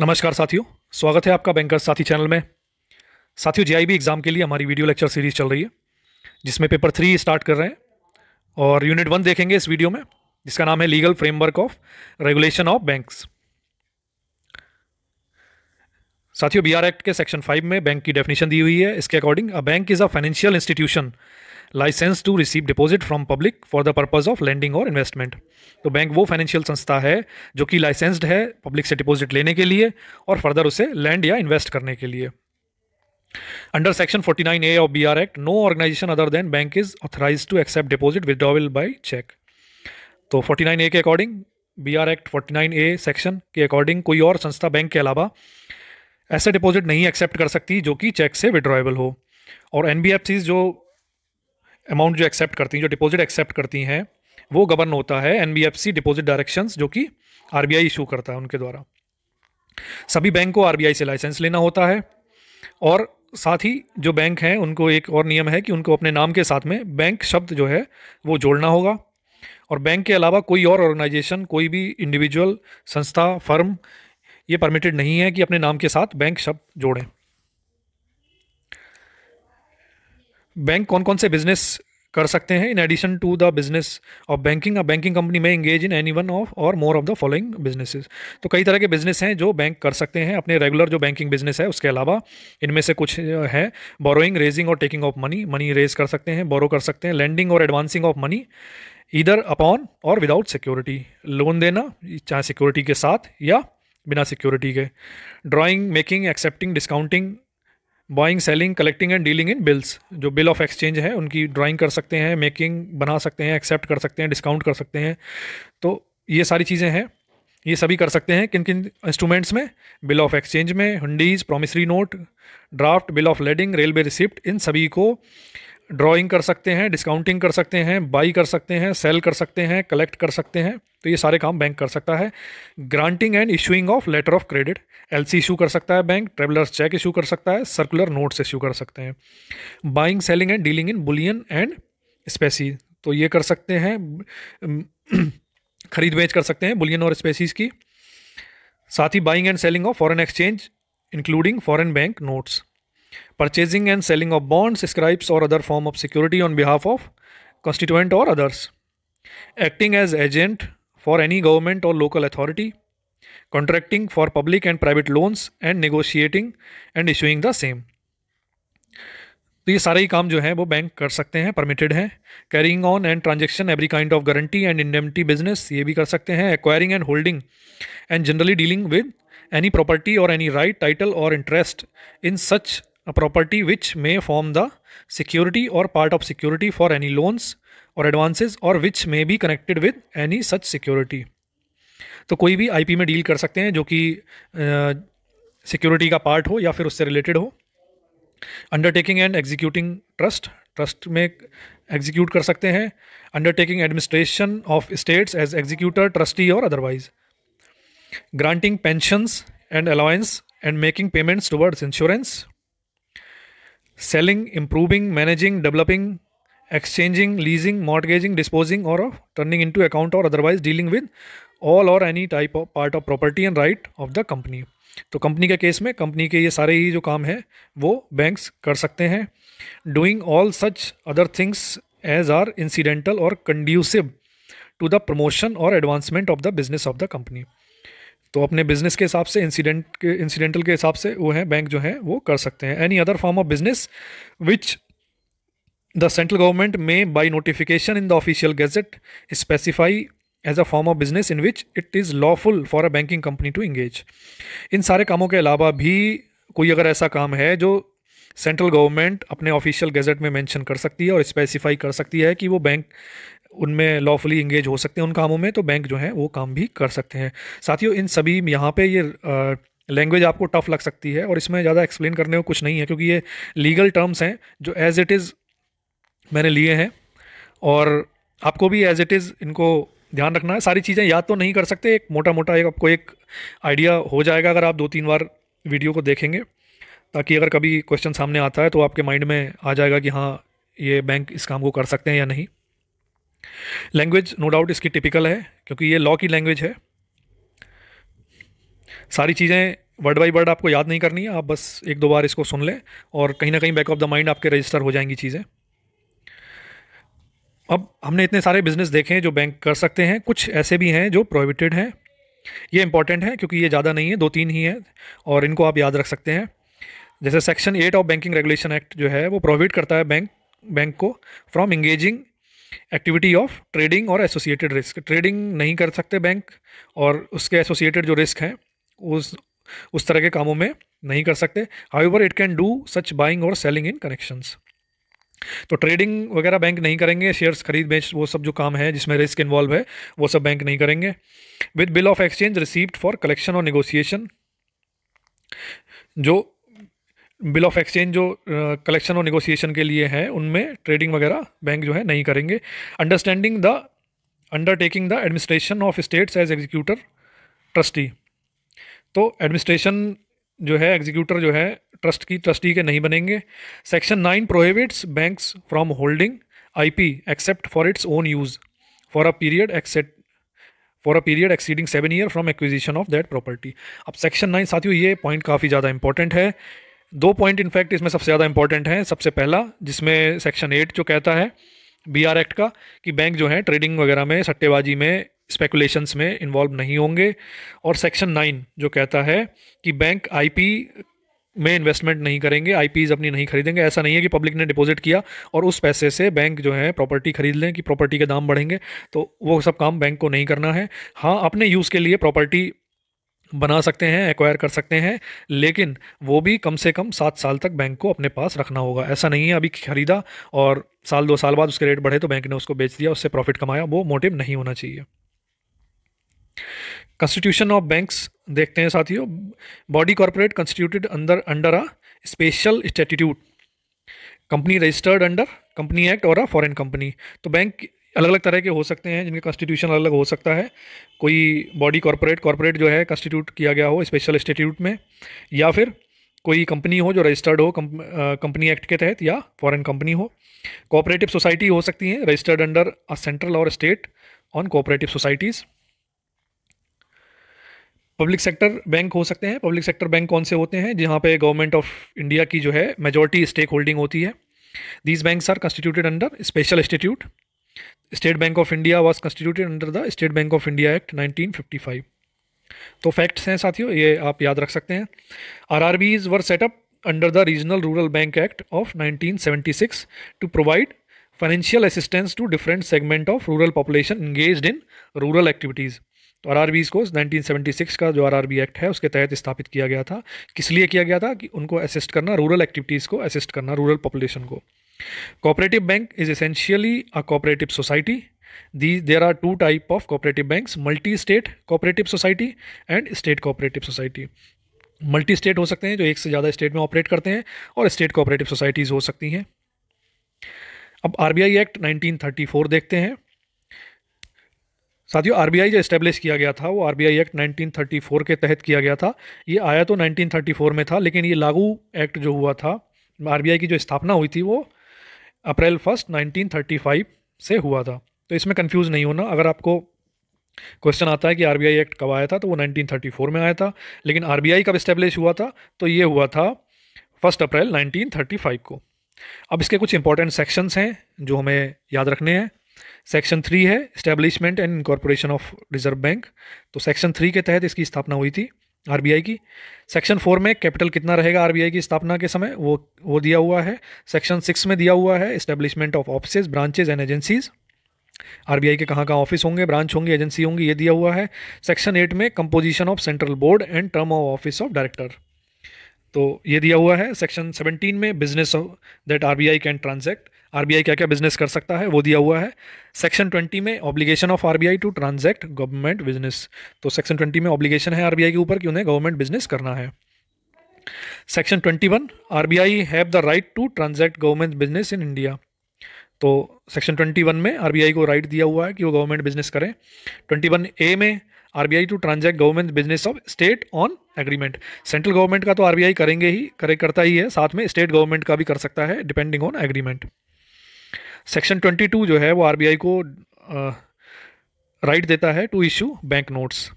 नमस्कार साथियों स्वागत है आपका बैंकर साथी चैनल में साथियों जे एग्ज़ाम के लिए हमारी वीडियो लेक्चर सीरीज़ चल रही है जिसमें पेपर थ्री स्टार्ट कर रहे हैं और यूनिट वन देखेंगे इस वीडियो में जिसका नाम है legal framework of regulation of banks साथियों बी आर एक्ट के सेक्शन फाइव में बैंक की डेफिनेशन दी हुई है इसके according a bank is a financial institution license to receive deposit from public for the purpose of lending और investment तो बैंक वो फाइनेंशियल संस्था है जो कि लाइसेंस्ड है पब्लिक से डिपॉजिट लेने के लिए और फर्दर उसे लैंड या इन्वेस्ट करने के लिए under section Under Section 49A B R act no organization other than bank is authorized to accept deposit withdrawal by cheque तो ए के अकॉर्डिंग बी आर एक्ट ए सेक्शन के अकॉर्डिंग कोई और संस्था बैंक के अलावा ऐसे डिपॉजिट नहीं एक्सेप्ट कर सकती जो कि चेक से विड्रॉएबल हो और एन जो अमाउंट जो एक्सेप्ट करती हैं जो डिपॉजिट एक्सेप्ट करती हैं वो गवर्न होता है एन डिपॉजिट डायरेक्शंस जो कि आर इशू करता है उनके द्वारा सभी बैंक को आर से लाइसेंस लेना होता है और साथ ही जो बैंक हैं उनको एक और नियम है कि उनको अपने नाम के साथ में बैंक शब्द जो है वो जोड़ना होगा और बैंक के अलावा कोई और ऑर्गेनाइजेशन कोई भी इंडिविजुअल संस्था फर्म ये परमिटेड नहीं है कि अपने नाम के साथ बैंक शब्द जोड़ें बैंक कौन कौन से बिजनेस कर सकते हैं in addition to the business of banking banking company में engage in any one of और more of the following businesses तो कई तरह के बिजनेस हैं जो बैंक कर सकते हैं अपने रेगुलर जो बैंकिंग बिजनेस है उसके अलावा इनमें से कुछ है बोरोइंग रेजिंग और taking of money money raise कर सकते हैं बोरो कर सकते हैं लैंडिंग और advancing of money either upon और विदाउट सिक्योरिटी लोन देना चाहे सिक्योरिटी के साथ या बिना सिक्योरिटी के drawing making accepting discounting buying selling collecting and dealing in bills जो बिल ऑफ एक्सचेंज है उनकी ड्राइंग कर सकते हैं मेकिंग बना सकते हैं एक्सेप्ट कर सकते हैं डिस्काउंट कर सकते हैं तो ये सारी चीज़ें हैं ये सभी कर सकते हैं किन किन इंस्ट्रूमेंट्स में बिल ऑफ एक्सचेंज में hundis promissory note draft bill of lading railway receipt इन सभी को ड्राइंग कर सकते हैं डिस्काउंटिंग कर सकते हैं बाई कर सकते हैं सेल कर सकते हैं कलेक्ट कर सकते हैं तो ये सारे काम बैंक कर सकता है granting and issuing of letter of credit L C issue कर सकता है बैंक ट्रेवलर्स चेक इशू कर सकता है सर्कुलर नोट्स इशू कर सकते हैं buying selling and dealing in bullion and specie तो ये कर सकते हैं खरीद बेच कर सकते हैं बुलियन और स्पेसीज की साथ ही buying and selling of foreign exchange including foreign bank notes purchasing and selling of bonds scrips और other form of security on behalf of constituent और others acting as agent for any government और local authority contracting for public and private loans and negotiating and issuing the same तो ये सारे ही काम जो है वो बैंक कर सकते हैं परमिटेड हैं carrying on and transaction every kind of guarantee and indemnity business ये भी कर सकते हैं acquiring and holding and generally dealing with any property और एनी राइट टाइटल और interest in such a property which may form the security or part of security for any loans or advances or which may be connected with any such security तो कोई भी IP में deal कर सकते हैं जो कि सिक्योरिटी का पार्ट हो या फिर उससे रिलेटेड हो undertaking and executing trust trust में एग्जीक्यूट कर सकते हैं undertaking administration of estates as executor trustee और otherwise granting pensions and allowance and making payments towards insurance selling improving managing developing exchanging leasing mortgaging disposing और turning into account और otherwise dealing with all और any type of part of property and right of the company तो company के case में company के ये सारे ही जो काम हैं वो बैंक्स कर सकते हैं doing all such other things as are incidental और कंड्यूसिव टू द प्रमोशन और advancement of the business of the company तो अपने बिजनेस के हिसाब से इंसिडेंट के इंसिडेंटल के हिसाब से वो है बैंक जो है वो कर सकते हैं any other form of business which the central government may by notification in the official gazette specify as a form of business in which it is lawful for a banking company to engage in सारे कामों के अलावा भी कोई अगर ऐसा काम है जो सेंट्रल गवर्नमेंट अपने ऑफिशियल गेजेट में मैंशन कर सकती है और स्पेसिफाई कर सकती है कि वो बैंक उनमें लॉफुली इंगेज हो सकते हैं उन कामों में तो बैंक जो है वो काम भी कर सकते हैं साथियों इन सभी यहाँ पे ये लैंग्वेज आपको टफ लग सकती है और इसमें ज़्यादा एक्सप्लेन करने को कुछ नहीं है क्योंकि ये लीगल टर्म्स हैं जो एज़ इट इज़ मैंने लिए हैं और आपको भी एज़ इट इज़ इनको ध्यान रखना है सारी चीज़ें याद तो नहीं कर सकते एक मोटा मोटा एक आपको एक आइडिया हो जाएगा अगर आप दो तीन बार वीडियो को देखेंगे ताकि अगर कभी क्वेश्चन सामने आता है तो आपके माइंड में आ जाएगा कि हाँ ये बैंक इस काम को कर सकते हैं या नहीं लैंग्वेज नो डाउट इसकी टिपिकल है क्योंकि ये लॉ की लैंग्वेज है सारी चीज़ें वर्ड बाई वर्ड आपको याद नहीं करनी है आप बस एक दो बार इसको सुन लें और कहीं ना कहीं बैक ऑफ द माइंड आपके रजिस्टर हो जाएंगी चीज़ें अब हमने इतने सारे बिजनेस देखे हैं जो बैंक कर सकते हैं कुछ ऐसे भी हैं जो प्रोहिबिटेड हैं ये इंपॉर्टेंट है क्योंकि ये ज़्यादा नहीं है दो तीन ही हैं और इनको आप याद रख सकते हैं जैसे section eight of banking regulation act जो है वो प्रोहिबिट करता है बैंक बैंक को from engaging activity of trading और एसोसिएटेड रिस्क ट्रेडिंग नहीं कर सकते बैंक और उसके एसोसिएटेड जो रिस्क हैं उस उस तरह के कामों में नहीं कर सकते how it can do such buying और सेलिंग इन कनेक्शंस तो ट्रेडिंग वगैरह बैंक नहीं करेंगे शेयर्स खरीद बेच वो सब जो काम है जिसमें रिस्क इन्वॉल्व है वो सब बैंक नहीं करेंगे with bill of exchange received for collection और निगोसिएशन जो बिल ऑफ एक्सचेंज जो कलेक्शन और निगोसिएशन के लिए हैं उनमें ट्रेडिंग वगैरह बैंक जो है नहीं करेंगे understanding the undertaking the administration of estates as executor trustee तो एडमिनिस्ट्रेशन जो है एग्जीक्यूटर जो है ट्रस्ट की ट्रस्टी के नहीं बनेंगे section nine prohibits banks from holding IP except for its own use for a period exceed for a period exceeding seven year from acquisition of that property अब section nine साथियों ये point काफ़ी ज़्यादा important है दो point in fact इसमें सबसे ज़्यादा इंपॉर्टेंट हैं सबसे पहला जिसमें सेक्शन एट जो कहता है बी आर एक्ट का कि बैंक जो है ट्रेडिंग वगैरह में सट्टेबाजी में स्पेकुलेशंस में इन्वॉल्व नहीं होंगे और सेक्शन नाइन जो कहता है कि बैंक आईपी में इन्वेस्टमेंट नहीं करेंगे आई अपनी नहीं खरीदेंगे ऐसा नहीं है कि पब्लिक ने डिपॉजिट किया और उस पैसे से बैंक जो है प्रॉपर्टी खरीद लें कि प्रॉपर्टी के दाम बढ़ेंगे तो वो सब काम बैंक को नहीं करना है हाँ अपने यूज़ के लिए प्रॉपर्टी बना सकते हैं एक्वायर कर सकते हैं लेकिन वो भी कम से कम सात साल तक बैंक को अपने पास रखना होगा ऐसा नहीं है अभी खरीदा और साल दो साल बाद उसके रेट बढ़े तो बैंक ने उसको बेच दिया उससे प्रॉफिट कमाया वो मोटिव नहीं होना चाहिए कंस्टिट्यूशन ऑफ बैंक्स देखते हैं साथियों बॉडी कॉरपोरेट कंस्टिट्यूटेड अंदर under a special statute company registered under company act और अ फॉरेन कंपनी तो बैंक अलग अलग तरह के हो सकते हैं जिनके कॉन्स्टिट्यूशन अलग हो सकता है कोई बॉडी कॉरपोरेट कॉरपोरेट जो है कॉन्स्टिट्यूट किया गया हो स्पेशल इंस्टीट्यूट में या फिर कोई कंपनी हो जो रजिस्टर्ड हो कंपनी एक्ट के तहत या फॉरेन कंपनी हो कोऑपरेटिव सोसाइटी हो सकती हैं रजिस्टर्ड अंडर अ सेंट्रल और state on cooperative societies public sector bank हो सकते हैं पब्लिक सेक्टर बैंक कौन से होते हैं जहाँ पे गवर्नमेंट ऑफ इंडिया की जो है मेजोरिटी स्टेक होल्डिंग होती है these banks are constituted under special institute state bank of India was constituted under the state bank of India act 1955 तो फैक्ट्स हैं साथियों ये आप याद रख सकते हैं R R Bs were set up under the regional rural bank act of 1976 to provide financial assistance to different segment of rural population engage in rural activities तो आर आर बीज को 1976 का जो आर आर बी एक्ट है उसके तहत स्थापित किया गया था किस लिए किया गया था कि उनको असिस्ट करना रूरल एक्टिविटीज़ को असिस्ट करना रूरल पॉपुलेशन को cooperative bank is essentially a cooperative society the there are two type of cooperative bank multi state cooperative society and state cooperative society multi state हो सकते हैं जो एक से ज़्यादा स्टेट में ऑपरेट करते हैं और स्टेट कोऑपरेटिव सोसाइटीज़ हो सकती हैं अब R act nineteen thirty four देखते हैं साथियों आर जो इस्टेब्लिश किया गया था वो R B I act nineteen thirty four के तहत किया गया था ये आया तो नाइनटीन थर्टी फोर में था लेकिन ये लागू एक्ट जो हुआ था आर की जो स्थापना हुई थी वो अप्रैल फर्स्ट 1935 से हुआ था तो इसमें कंफ्यूज नहीं होना अगर आपको क्वेश्चन आता है कि आरबीआई एक्ट कब आया था तो वो 1934 में आया था लेकिन आरबीआई कब इस्टेब्लिश हुआ था तो ये हुआ था फर्स्ट अप्रैल 1935 को अब इसके कुछ इंपॉर्टेंट सेक्शंस हैं जो हमें याद रखने हैं सेक्शन थ्री है establishment and incorporation of reserve bank तो सेक्शन थ्री के तहत इसकी स्थापना हुई थी आर की सेक्शन फोर में कैपिटल कितना रहेगा आर की स्थापना के समय वो वो दिया हुआ है सेक्शन सिक्स में दिया हुआ है establishment of office branches and agencies आर के कहाँ कहाँ ऑफिस होंगे ब्रांच होंगे एजेंसी होंगी ये दिया हुआ है सेक्शन एट में composition of central board and term of office of director तो ये दिया हुआ है सेक्शन सेवनटीन में business that R B I can transact RBI क्या क्या बिजनेस कर सकता है वो दिया हुआ है सेक्शन ट्वेंटी में obligation of RBI to transact government business तो सेक्शन ट्वेंटी में ऑब्लीगेशन है आरबीआई के ऊपर कि उन्हें गवर्नमेंट बिजनेस करना है section twenty one R B I have the right to transact government business in India तो सेक्शन ट्वेंटी वन में आर बी आई को राइट दिया हुआ है कि वो गवर्नमेंट बिजनेस करें ट्वेंटी वन ए में R B I to transact government business of state on agreement central government का तो आर बी आई करेंगे ही करे करता ही है साथ में स्टेट गवर्नमेंट का भी कर सकता है डिपेंडिंग ऑन एग्रीमेंट सेक्शन 22 जो है वो आरबीआई को राइट देता है टू इशू बैंक नोट्स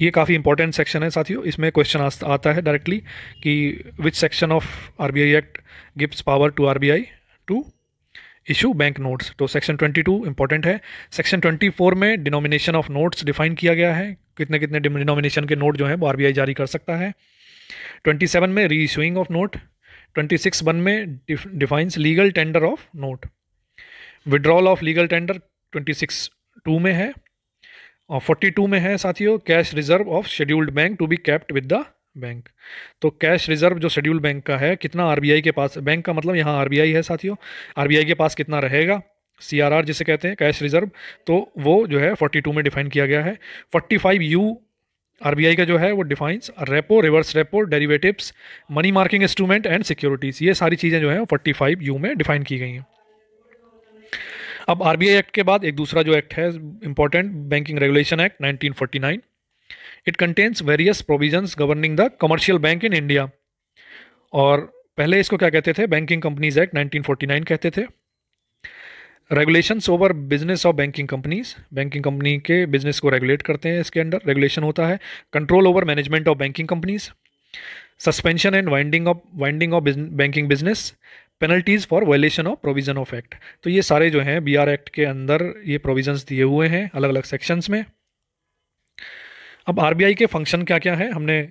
ये काफ़ी इंपॉर्टेंट सेक्शन है साथियों इसमें क्वेश्चन आता है डायरेक्टली कि which section of RBI act gives power to RBI to issue bank notes तो सेक्शन 22 इंपॉर्टेंट है सेक्शन 24 में डिनोमिनेशन ऑफ नोट्स डिफाइन किया गया है कितने कितने डिनोमिनेशन के नोट जो हैं वो आरबीआई जारी कर सकता है 27 में reissuing of note twenty six one में defines legal tender of note withdrawal of legal tender twenty six two में है और फोर्टी टू में है साथियों cash reserve of scheduled bank to be kept with the bank तो cash reserve जो schedule bank का है कितना आरबीआई के पास बैंक का मतलब यहाँ आरबीआई है साथियों आरबीआई के पास कितना रहेगा सीआरआर जिसे कहते हैं कैश रिजर्व तो वो जो है 42 में डिफाइन किया गया है 45 यू आर का जो है वो defines repo reverse repo derivatives money marking instrument and securities ये सारी चीज़ें जो है फोर्टी फाइव यू में डिफाइन की गई हैं अब आर एक्ट के बाद एक दूसरा जो एक्ट है important banking regulation act 1949 it contains various provisions governing the commercial bank in India और पहले इसको क्या कहते थे बैंकिंग कंपनीज एक्ट 1949 कहते थे regulation over business of banking companies banking company के बिजनेस को रेगुलेट करते हैं इसके अंडर रेगुलेशन होता है control over management of banking companies suspension and winding of winding of banking business penalties for violation of provision of act तो ये सारे जो हैं बी आर एक्ट के अंदर ये प्रोविजन दिए हुए हैं अलग अलग सेक्शंस में अब आर के फंक्शन क्या क्या है हमने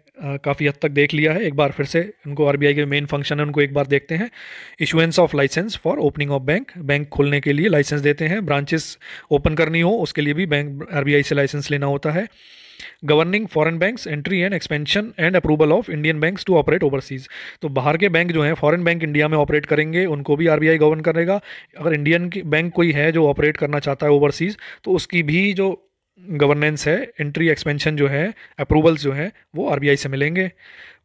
काफ़ी हद तक देख लिया है एक बार फिर से उनको आर के मेन फंक्शन है उनको एक बार देखते हैं issuance of licence for opening of bank bank खोलने के लिए लाइसेंस देते हैं ब्रांचेस ओपन करनी हो उसके लिए भी बैंक आर से लाइसेंस लेना होता है governing foreign banks entry and expansion and approval of Indian bank to operate overseas तो बाहर के बैंक जो हैं फॉरन बैंक इंडिया में ऑपरेट करेंगे उनको भी आर बी आई गवर्न करेगा अगर इंडियन बैंक कोई है जो ऑपरेट करना चाहता है ओवरसीज तो उसकी भी जो गवर्नेंस है एंट्री एक्सपेंशन जो है अप्रूवल्स जो है वो आर से मिलेंगे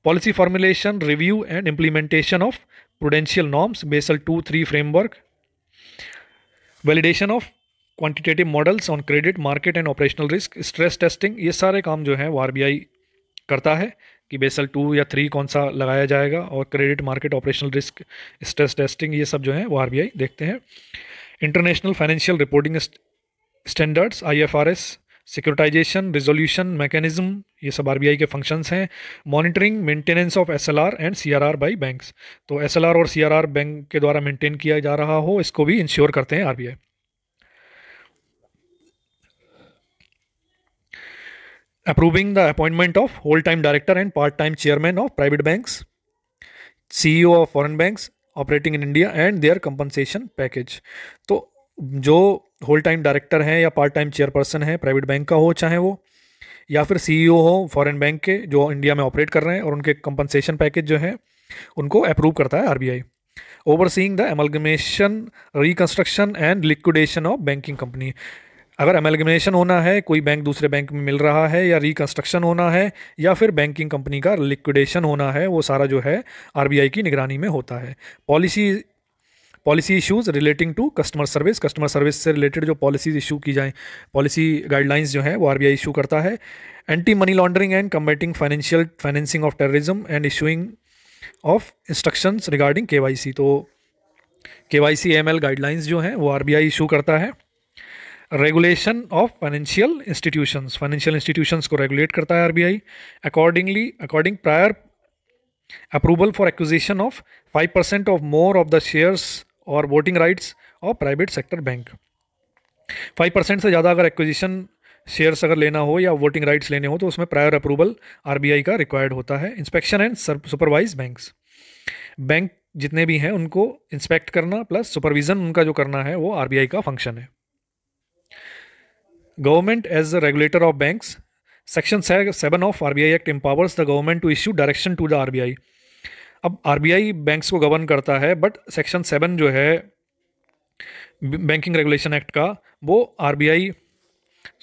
policy formulation review and implementation of prudential norms Basel two three framework validation of quantitative models on credit market and operational risk stress testing ये सारे काम जो है वो आर करता है कि बेसल टू या थ्री कौन सा लगाया जाएगा और credit market operational risk stress testing ये सब जो है वो आर देखते हैं international financial reporting standards I F R S securitisation resolution mechanism ये सब आई के फंक्शन हैं monitoring maintenance of S L R and C R by banks तो आर और सी आर आर बैंक के द्वारा मेंटेन किया जा रहा हो इसको भी इंश्योर करते हैं R B I approving the appointment of whole time director and part time chairman of private banks CEO of foreign bank operating in India and their compensation package तो जो होल टाइम डायरेक्टर हैं या part time chairperson हैं private bank का हो चाहे वो या फिर सी e हो फॉरेन बैंक के जो इंडिया में ऑपरेट कर रहे हैं और उनके कंपनसेशन पैकेज जो है उनको अप्रूव करता है R B I overseeing the amalgamation reconstruction and liquidation of banking company अगर एमलगमेशन होना है कोई बैंक दूसरे बैंक में मिल रहा है या रिकन्स्ट्रक्शन होना है या फिर बैंकिंग कंपनी का लिक्विडेशन होना है वो सारा जो है आई की निगरानी में होता है policy policy issues relating to customer service customer service से रिलेटेड जो पॉलिसीज इशू की जाएँ पॉलिसी गाइडलाइंस जो हैं वो आर इशू करता है anti money laundering and combating financial financing of terrorism and issuing of instructions regarding के तो K Y C M L guidelines जो हैं वो आर बी आई इशू करता है regulation of financial institutions financial institutions को रेगुलेट करता है R B I accordingly according prior approval for acquisition of five percent of more of the shares और voting rights और private sector bank five percent से ज़्यादा अगर acquisition shares अगर लेना हो या वोटिंग राइट्स लेने हो तो उसमें प्रायर अप्रूवल आरबीआई का रिक्वायर्ड होता है inspection and supervise banks bank जितने भी हैं उनको इंस्पेक्ट करना प्लस सुपरविज़न उनका जो करना है वो आरबीआई का फंक्शन है government as a regulator of banks section seven of RBI act empowers the government to issue direction to the RBI अब आई बैंक्स को गवर्न करता है बट सेक्शन सेवन जो है बैंकिंग रेगुलेशन एक्ट का वो I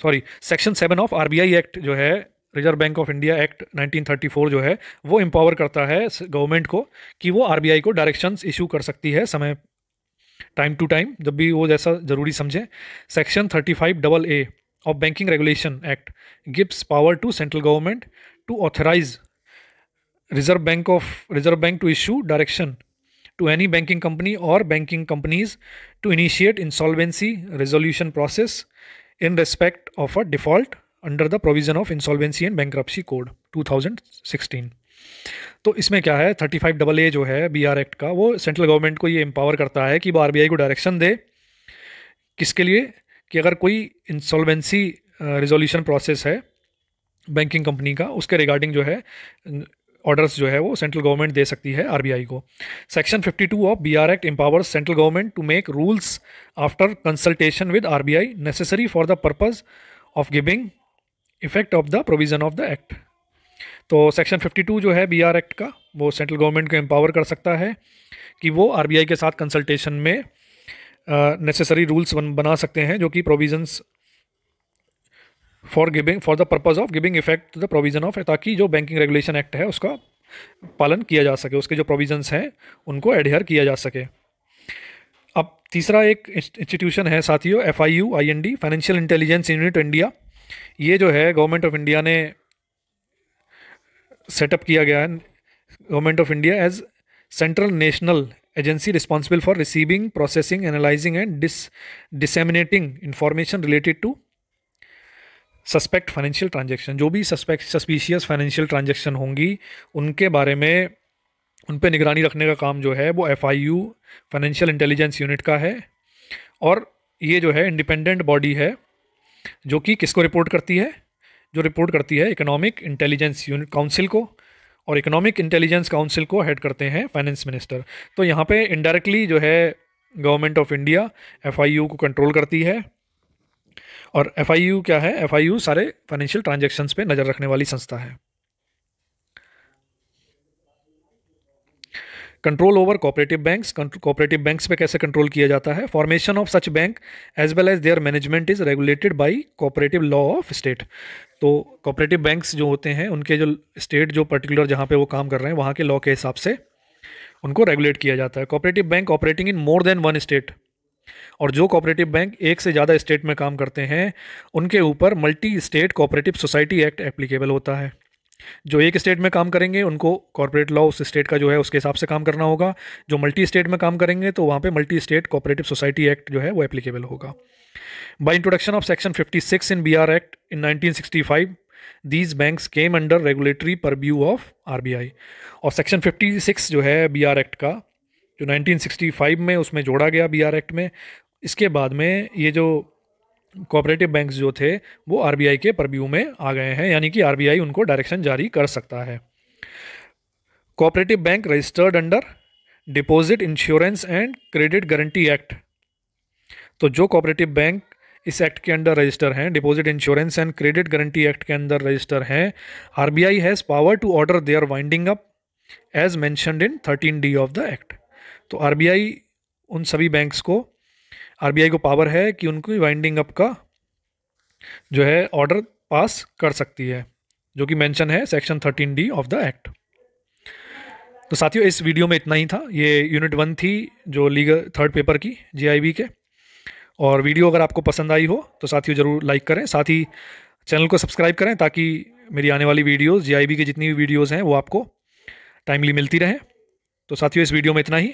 sorry section seven of I act जो है Reserve Bank of India act 1934 जो है वो एम्पावर करता है गवर्नमेंट को कि वो आई को डायरेक्शंस इशू कर सकती है समय टाइम टू टाइम जब भी वो जैसा ज़रूरी समझे section 35 double A of banking regulation act gives power to central government to authorise Reserve Bank of reserve Bank to issue direction to any banking company और banking companies to initiate insolvency resolution process in respect of a default under the provision of insolvency and bank code two thousand sixteen तो इसमें क्या है thirty five double A जो है B R act का वो central government को ये एम्पावर करता है कि वो आर बी आई को डायरेक्शन दे किसके लिए कि अगर कोई इंसॉल्वेंसी रेजोल्यूशन प्रोसेस है बैंकिंग कंपनी का उसके रिगार्डिंग जो है ऑर्डर्स जो है वो सेंट्रल गवर्नमेंट दे सकती है आरबीआई को section 52 of B R act empower central government to make rules after consultation with RBI necessary for the purpose of giving effect of the provision of the act तो section 52 जो है B R act का वो central government को empower कर सकता है कि वो आरबीआई के साथ कंसल्टेशन में नेसेसरी uh, रूल्स बना सकते हैं जो कि provisions for giving for the purpose of giving effect the provision of ताकि जो बैंकिंग रेगुलेशन एक्ट है उसका पालन किया जा सके उसके जो प्रोविजन्स हैं उनको एडहेयर किया जा सके अब तीसरा एक इंस्टीट्यूशन है साथियों F I U I N D financial intelligence unit India ये जो है गवर्नमेंट ऑफ इंडिया ने सेटअप किया गया है government of India as central national agency responsible for receiving processing analysing and dis disseminating information related to suspect financial transaction जो भी suspect suspicious financial transaction होंगी उनके बारे में उन पर निगरानी रखने का काम जो है वो F I U financial intelligence unit का है और ये जो है इंडिपेंडेंट बॉडी है जो कि किसको रिपोर्ट करती है जो रिपोर्ट करती है इकोनॉमिक इंटेलिजेंस यूनिट काउंसिल को और इकोनॉमिक इंटेलिजेंस काउंसिल को हेड करते हैं फाइनेंस मिनिस्टर तो यहाँ पे इनडायरेक्टली जो है गवर्नमेंट ऑफ इंडिया एफ को कंट्रोल करती है और एफ क्या है एफ सारे फाइनेंशियल ट्रांजेक्शन पे नज़र रखने वाली संस्था है control over cooperative banks cooperative banks पे कैसे कंट्रोल किया जाता है formation of such bank as well as their management is regulated by cooperative law of state तो कोऑपरेटिव बैंक्स जो होते हैं उनके जो स्टेट जो पर्टिकुलर जहाँ पे वो काम कर रहे हैं वहाँ के लॉ के हिसाब से उनको रेगुलेट किया जाता है cooperative bank operating in more than one state और जो कोऑपरेटिव बैंक एक से ज़्यादा स्टेट में काम करते हैं उनके ऊपर multi state cooperative society act applicable होता है जो एक स्टेट में काम करेंगे उनको कॉरपोरेट लॉ उस स्टेट का जो है उसके हिसाब से काम करना होगा जो मल्टी स्टेट में काम करेंगे तो वहाँ पे multi state cooperative society act जो है वो एप्लीकेबल होगा by introduction of section 56 in BR act in 1965 these banks came under regulatory purview of I और सेक्शन सिक्स जो है आर एक्ट का जो 1965 में उसमें जोड़ा गया बी एक्ट में इसके बाद में ये जो कोऑपरेटिव बैंक्स जो थे वो आरबीआई के परव्यू में आ गए हैं यानी कि आरबीआई उनको डायरेक्शन जारी कर सकता है cooperative bank registered under deposit insurance and credit guarantee act तो जो कोऑपरेटिव बैंक इस एक्ट के अंडर रजिस्टर हैं deposit insurance and credit guarantee act के अंदर रजिस्टर हैं I has power to order their winding up as mentioned in thirteen D of the act तो R उन सभी बैंक्स को आर को पावर है कि उनकी वाइंडिंग अप का जो है ऑर्डर पास कर सकती है जो कि मेंशन है section thirteen D of the act तो साथियों इस वीडियो में इतना ही था ये यूनिट वन थी जो लीगल थर्ड पेपर की जीआईबी के और वीडियो अगर आपको पसंद आई हो तो साथियों ज़रूर लाइक करें साथ ही चैनल को सब्सक्राइब करें ताकि मेरी आने वाली वीडियोज़ जीआईबी की जितनी भी वीडियोज़ हैं वो आपको टाइमली मिलती रहें तो साथियों इस वीडियो में इतना ही